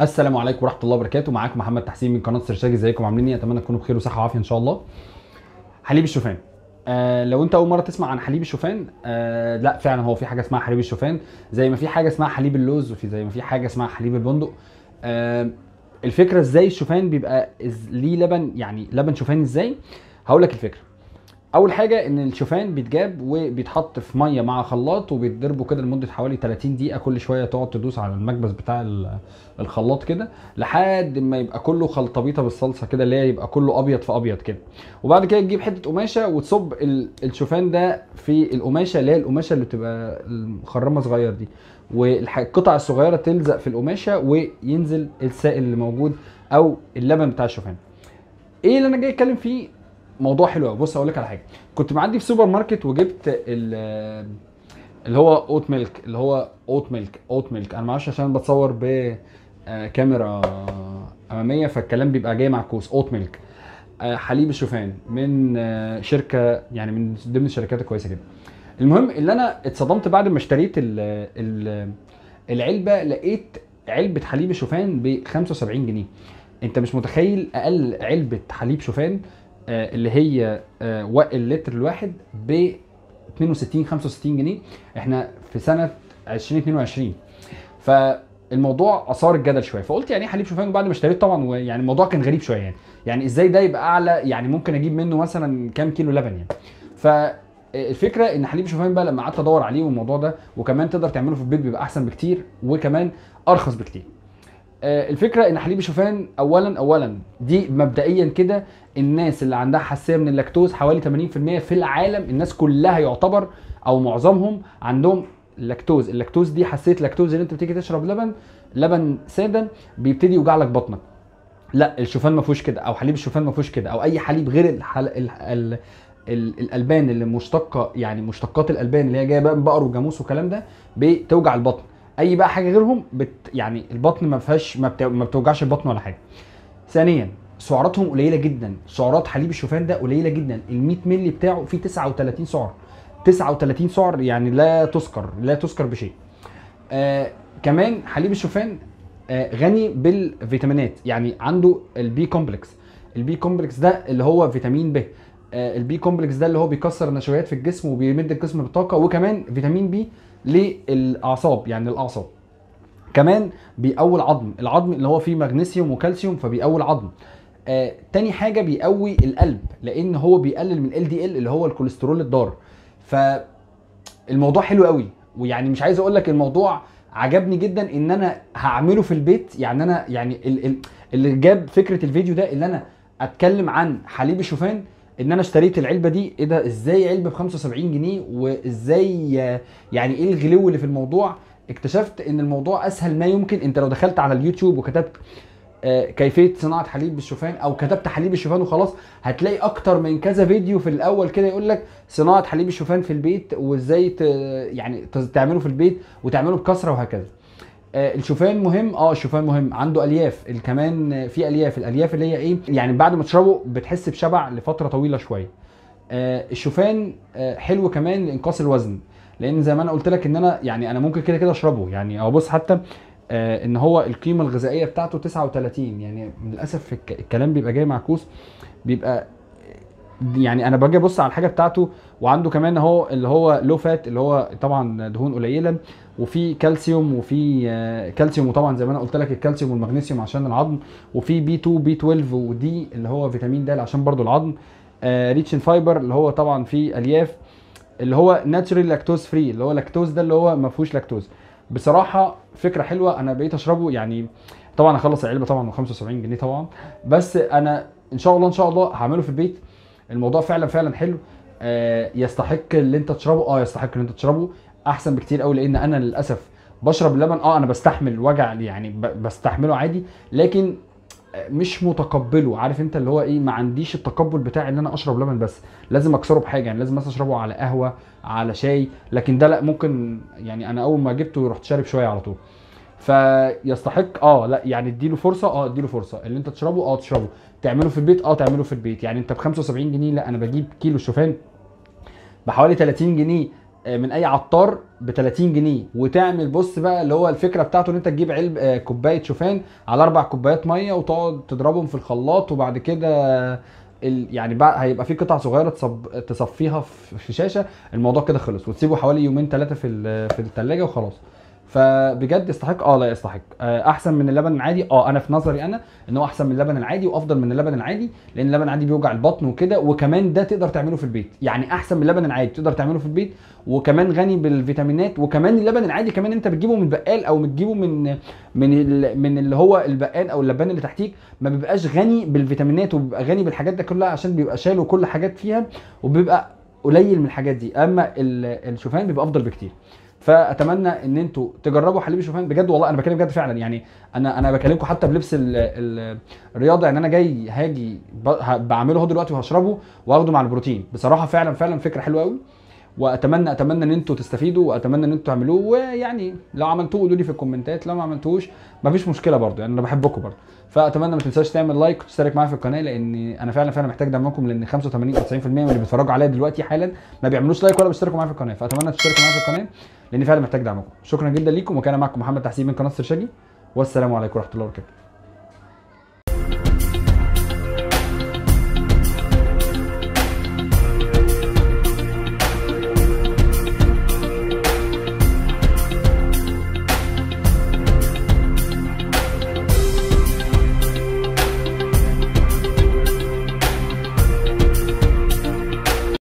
السلام عليكم ورحمه الله وبركاته معاكم محمد تحسين من قناه سرشاج ازيكم عاملين ايه اتمنى تكونوا بخير وصحه وعافيه ان شاء الله حليب الشوفان آه لو انت اول مره تسمع عن حليب الشوفان آه لا فعلا هو في حاجه اسمها حليب الشوفان زي ما في حاجه اسمها حليب اللوز وفي زي ما في حاجه اسمها حليب البندق آه الفكره ازاي الشوفان بيبقى ليه لبن يعني لبن شوفان ازاي هقول لك الفكره اول حاجه ان الشوفان بيتجاب وبيتحط في ميه مع خلاط وبيتضربه كده لمده حوالي 30 دقيقه كل شويه تقعد تدوس على المكبس بتاع الخلاط كده لحد ما يبقى كله خلطبيطه بالصلصه كده اللي هي يبقى كله ابيض في ابيض كده وبعد كده تجيب حته قماشه وتصب الشوفان ده في القماشه اللي هي القماشه اللي بتبقى مخرمه صغير دي والقطع الصغيره تلزق في القماشه وينزل السائل اللي موجود او اللبن بتاع الشوفان ايه اللي انا جاي اتكلم فيه موضوع حلو قوي بص هقول لك على حاجه كنت معدي في سوبر ماركت وجبت اللي هو اوت ميلك اللي هو اوت ميلك اوت ميلك انا معرفش عشان بتصور بكاميرا آه، اماميه فالكلام بيبقى جاي معكوس اوت آه، ميلك حليب الشوفان من آه، شركه يعني من ضمن الشركات الكويسه جدا المهم اللي انا اتصدمت بعد ما اشتريت العلبه لقيت علبه حليب الشوفان ب 75 جنيه انت مش متخيل اقل علبه حليب شوفان آه، اللي هي آه، اللتر الواحد ب 62 65 جنيه احنا في سنه 2022 فالموضوع اثار الجدل شويه فقلت يعني ايه حليب شوفان بعد ما اشتريت طبعا ويعني الموضوع كان غريب شويه يعني يعني ازاي ده يبقى اعلى يعني ممكن اجيب منه مثلا كام كيلو لبن يعني ف آه، الفكره ان حليب شوفان بقى لما قعدت ادور عليه والموضوع ده وكمان تقدر تعمله في البيت بيبقى احسن بكتير وكمان ارخص بكتير آه، الفكره ان حليب الشوفان اولا اولا دي مبدئيا كده الناس اللي عندها حساسيه من اللاكتوز حوالي 80% في العالم الناس كلها يعتبر او معظمهم عندهم اللاكتوز اللاكتوز دي حساسيه لاكتوز اللي انت بتيجي تشرب لبن لبن ساده بيبتدي يوجع لك بطنك لا الشوفان ما فيهوش كده او حليب الشوفان ما فيهوش كده او اي حليب غير الحل... ال... ال... ال... الالبان اللي مشتقه يعني مشتقات الالبان اللي هي جايه بقى بقر وجاموس والكلام ده بتوجع البطن اي بقى حاجه غيرهم بت يعني البطن ما فيهاش ما, بت... ما بتوجعش البطن ولا حاجه ثانيا سعراتهم قليله جدا سعرات حليب الشوفان ده قليله جدا ال 100 مللي بتاعه فيه 39 سعر 39 سعر يعني لا تذكر لا تذكر بشيء آه كمان حليب الشوفان آه غني بالفيتامينات يعني عنده البي كومبلكس البي كومبلكس ده اللي هو فيتامين ب آه البي كومبلكس ده اللي هو بيكسر النشويات في الجسم وبيمد الجسم بالطاقه وكمان فيتامين بي للاعصاب يعني الاعصاب كمان بيقوي العظم العظم اللي هو فيه مغنيسيوم وكالسيوم فبيقوي العظم آه، تاني حاجه بيقوي القلب لان هو بيقلل من ال دي ال اللي هو الكوليسترول الضار فالموضوع حلو قوي ويعني مش عايز اقول لك الموضوع عجبني جدا ان انا هعمله في البيت يعني انا يعني اللي جاب فكره الفيديو ده ان انا اتكلم عن حليب الشوفان ان انا اشتريت العلبه دي ايه ده ازاي علبه ب 75 جنيه وازاي آه، يعني ايه الغلو اللي في الموضوع اكتشفت ان الموضوع اسهل ما يمكن انت لو دخلت على اليوتيوب وكتبت آه، كيفيه صناعه حليب بالشوفان او كتبت حليب الشوفان وخلاص هتلاقي اكتر من كذا فيديو في الاول كده يقول لك صناعه حليب الشوفان في البيت وازاي يعني تعمله في البيت وتعمله بكثره وهكذا آه، الشوفان مهم اه الشوفان مهم عنده الياف كمان في الياف الالياف اللي هي ايه يعني بعد ما تشربه بتحس بشبع لفتره طويله شويه آه، الشوفان آه، حلو كمان لانقاص الوزن لان زي ما انا قلت لك ان انا يعني انا ممكن كده كده اشربه يعني او بص حتى ان هو القيمه الغذائيه بتاعته 39 يعني للاسف الكلام بيبقى جاي معكوس بيبقى يعني انا باجي ابص على الحاجه بتاعته وعنده كمان اهو اللي هو لو فات اللي هو طبعا دهون قليله وفي كالسيوم وفي آه، كالسيوم وطبعا زي ما انا قلت لك الكالسيوم والمغنيسيوم عشان العظم وفي بي 2 بي 12 ودي اللي هو فيتامين د عشان برضو العظم ريتش ان فايبر اللي هو طبعا فيه الياف اللي هو ناتشورال لاكتوز فري اللي هو لاكتوز ده اللي هو ما فيهوش لاكتوز بصراحه فكره حلوه انا بقيت اشربه يعني طبعا اخلص العلبه طبعا ب 75 جنيه طبعا بس انا ان شاء الله ان شاء الله هعمله في البيت الموضوع فعلا فعلا حلو آه، يستحق اللي انت تشربه اه يستحق اللي انت تشربه احسن بكتير قوي لان انا للاسف بشرب اللبن اه انا بستحمل وجع يعني بستحمله عادي لكن مش متقبله عارف انت اللي هو ايه ما عنديش التقبل بتاع ان انا اشرب لبن بس لازم اكسره بحاجه يعني لازم مثلا اشربه على قهوه على شاي لكن ده لا ممكن يعني انا اول ما جبته رحت شارب شويه على طول فيستحق اه لا يعني اديله فرصه اه اديله فرصه اللي انت تشربه اه تشربه تعمله في البيت اه تعمله في البيت يعني انت ب 75 جنيه لا انا بجيب كيلو شوفان بحوالي 30 جنيه آه، من اي عطار ب 30 جنيه وتعمل بص بقى اللي هو الفكره بتاعته ان انت تجيب علب آه، كوبايه شوفان على اربع كوبايات ميه وتقعد تضربهم في الخلاط وبعد كده يعني بقى هيبقى في قطع صغيره تصب تصفيها في شاشه الموضوع كده خلص وتسيبه حوالي يومين ثلاثه في في الثلاجه وخلاص فبجد يستحق اه لا يستحق آه، احسن من اللبن العادي اه انا في نظري انا ان هو احسن من اللبن العادي وافضل من اللبن العادي لان اللبن العادي بيوجع البطن وكده وكمان ده تقدر تعمله في البيت يعني احسن من اللبن العادي تقدر تعمله في البيت وكمان غني بالفيتامينات وكمان اللبن العادي كمان انت بتجيبه من بقال او بتجيبه من من من اللي هو البقال او اللبان اللي تحتيك ما بيبقاش غني بالفيتامينات وبيبقى غني بالحاجات ده كلها عشان بيبقى شاله كل حاجات فيها وبيبقى قليل من الحاجات دي اما الشوفان بيبقى افضل بكتير فاتمنى ان انتوا تجربوا حليب الشوفان بجد والله انا بكلم بجد فعلا يعني انا انا بكلمكم حتى بلبس الرياضه يعني انا جاي هاجي بعمله اهو دلوقتي وهشربه واخده مع البروتين بصراحه فعلا فعلا فكره حلوه قوي واتمنى اتمنى ان انتوا تستفيدوا واتمنى ان انتوا تعملوه ويعني لو عملتوه قولوا لي في الكومنتات لو ما عملتوش مفيش مشكله برضو يعني انا بحبكم برضو فاتمنى ما تنساش تعمل لايك وتشترك معايا في القناه لان انا فعلا فعلا محتاج دعمكم لان 85 او 90% من اللي بيتفرجوا عليا دلوقتي حالا ما بيعملوش لايك ولا بيشتركوا معايا في القناه فاتمنى تشتركوا معايا في القناه لان فعلا محتاج دعمكم شكرا جدا ليكم وكان معكم محمد تحسين من قناه سرشاجي والسلام عليكم ورحمه الله وبركاته